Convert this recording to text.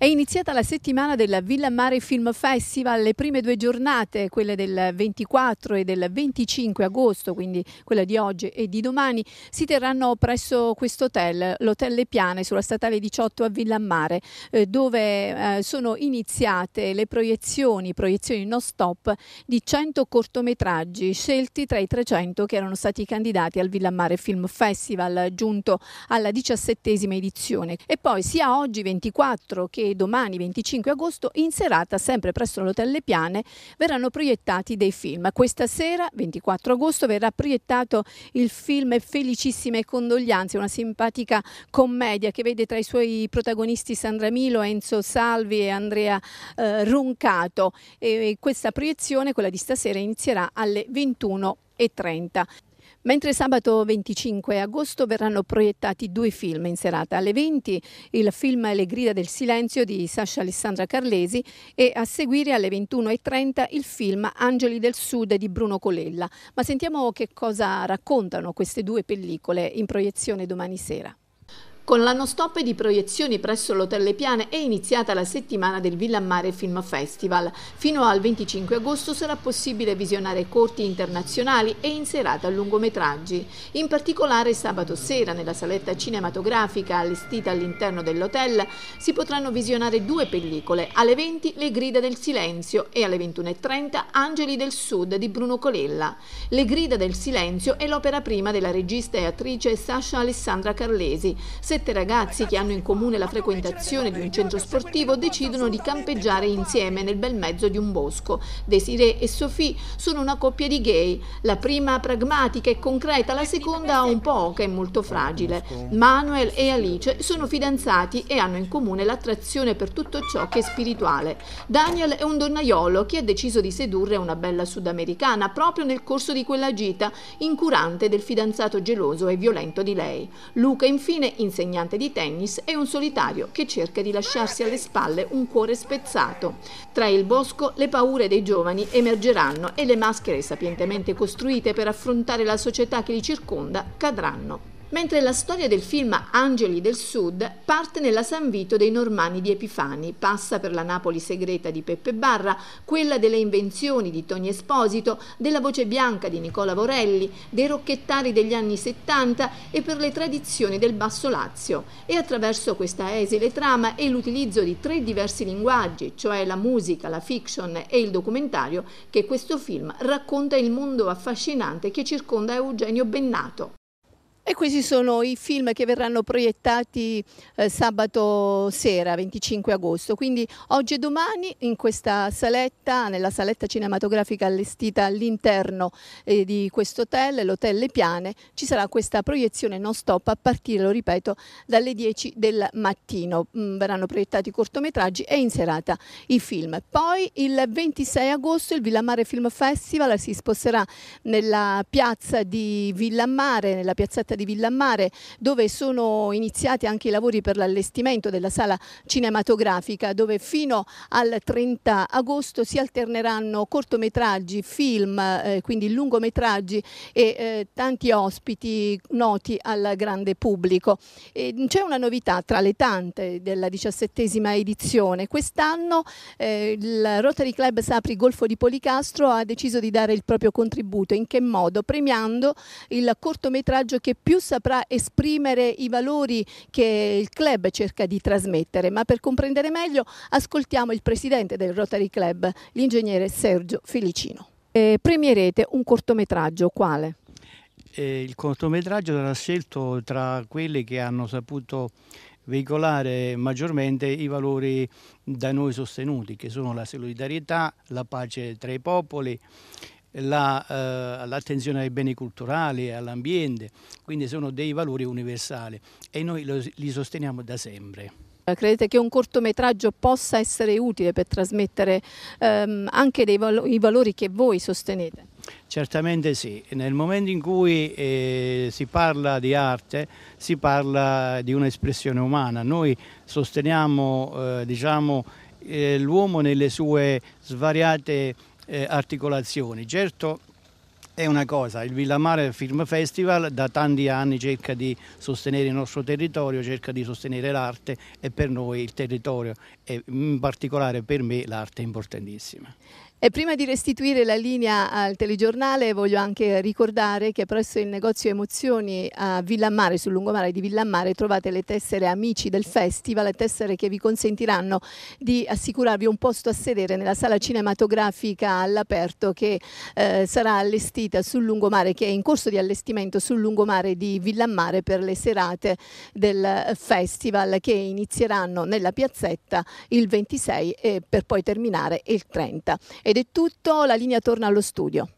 È iniziata la settimana della Villa Mare Film Festival, le prime due giornate, quelle del 24 e del 25 agosto, quindi quella di oggi e di domani, si terranno presso questo hotel, l'Hotel Le Piane, sulla statale 18 a Villa Mare, eh, dove eh, sono iniziate le proiezioni, proiezioni non stop, di 100 cortometraggi scelti tra i 300 che erano stati candidati al Villa Mare Film Festival, giunto alla diciassettesima edizione. E poi sia oggi 24 che domani 25 agosto in serata sempre presso l'Hotel Le Piane verranno proiettati dei film. Questa sera 24 agosto verrà proiettato il film Felicissime condoglianze, una simpatica commedia che vede tra i suoi protagonisti Sandra Milo, Enzo Salvi e Andrea eh, Roncato e questa proiezione, quella di stasera, inizierà alle 21.30. Mentre sabato 25 agosto verranno proiettati due film in serata. Alle 20 il film Le grida del silenzio di Sasha Alessandra Carlesi e a seguire alle 21.30 il film Angeli del Sud di Bruno Colella. Ma sentiamo che cosa raccontano queste due pellicole in proiezione domani sera. Con l'anno stop di proiezioni presso l'Hotel Le Piane è iniziata la settimana del Villammare Film Festival. Fino al 25 agosto sarà possibile visionare corti internazionali e in serata lungometraggi. In particolare sabato sera nella saletta cinematografica allestita all'interno dell'hotel si potranno visionare due pellicole, alle 20 Le grida del silenzio e alle 21.30 Angeli del Sud di Bruno Colella. Le grida del silenzio è l'opera prima della regista e attrice Sasha Alessandra Carlesi Sette ragazzi che hanno in comune la frequentazione di un centro sportivo decidono di campeggiare insieme nel bel mezzo di un bosco. Desiree e Sophie sono una coppia di gay, la prima pragmatica e concreta, la seconda un po' oca e molto fragile. Manuel e Alice sono fidanzati e hanno in comune l'attrazione per tutto ciò che è spirituale. Daniel è un donnaiolo che ha deciso di sedurre una bella sudamericana proprio nel corso di quella gita, incurante del fidanzato geloso e violento di lei. Luca infine insegna insegnante di tennis e un solitario che cerca di lasciarsi alle spalle un cuore spezzato. Tra il bosco le paure dei giovani emergeranno e le maschere sapientemente costruite per affrontare la società che li circonda cadranno mentre la storia del film Angeli del Sud parte nella San Vito dei Normanni di Epifani, passa per la Napoli segreta di Peppe Barra, quella delle invenzioni di Toni Esposito, della voce bianca di Nicola Vorelli, dei rocchettari degli anni 70 e per le tradizioni del Basso Lazio. E attraverso questa esile trama e l'utilizzo di tre diversi linguaggi, cioè la musica, la fiction e il documentario, che questo film racconta il mondo affascinante che circonda Eugenio Bennato. E questi sono i film che verranno proiettati eh, sabato sera, 25 agosto. Quindi oggi e domani in questa saletta, nella saletta cinematografica allestita all'interno eh, di questo hotel, l'hotel Le Piane, ci sarà questa proiezione non stop a partire, lo ripeto, dalle 10 del mattino. Mm, verranno proiettati i cortometraggi e in serata i film. Poi il 26 agosto il Villamare Film Festival si sposterà nella piazza di Villamare, nella piazzetta di Villammare dove sono iniziati anche i lavori per l'allestimento della sala cinematografica dove fino al 30 agosto si alterneranno cortometraggi, film, eh, quindi lungometraggi e eh, tanti ospiti noti al grande pubblico. Mm, c'è una novità tra le tante della diciassettesima edizione. Quest'anno eh, il Rotary Club Sapri Golfo di Policastro ha deciso di dare il proprio contributo. In che modo? Premiando il cortometraggio che più più saprà esprimere i valori che il club cerca di trasmettere, ma per comprendere meglio ascoltiamo il presidente del Rotary Club, l'ingegnere Sergio Felicino. Eh, premierete un cortometraggio, quale? Eh, il cortometraggio sarà scelto tra quelli che hanno saputo veicolare maggiormente i valori da noi sostenuti, che sono la solidarietà, la pace tra i popoli l'attenzione la, eh, ai beni culturali, e all'ambiente, quindi sono dei valori universali e noi lo, li sosteniamo da sempre. Eh, credete che un cortometraggio possa essere utile per trasmettere ehm, anche valo i valori che voi sostenete? Certamente sì, nel momento in cui eh, si parla di arte si parla di un'espressione umana, noi sosteniamo eh, diciamo, eh, l'uomo nelle sue svariate eh, articolazioni. Certo è una cosa, il Villamare Film Festival da tanti anni cerca di sostenere il nostro territorio, cerca di sostenere l'arte e per noi il territorio e in particolare per me l'arte è importantissima. E prima di restituire la linea al telegiornale voglio anche ricordare che presso il negozio Emozioni a Villammare, sul lungomare di Villamare, trovate le tessere Amici del Festival, le tessere che vi consentiranno di assicurarvi un posto a sedere nella sala cinematografica all'aperto che eh, sarà allestita sul lungomare, che è in corso di allestimento sul lungomare di Villamare per le serate del festival che inizieranno nella piazzetta il 26 e per poi terminare il 30 ed è tutto, la linea torna allo studio.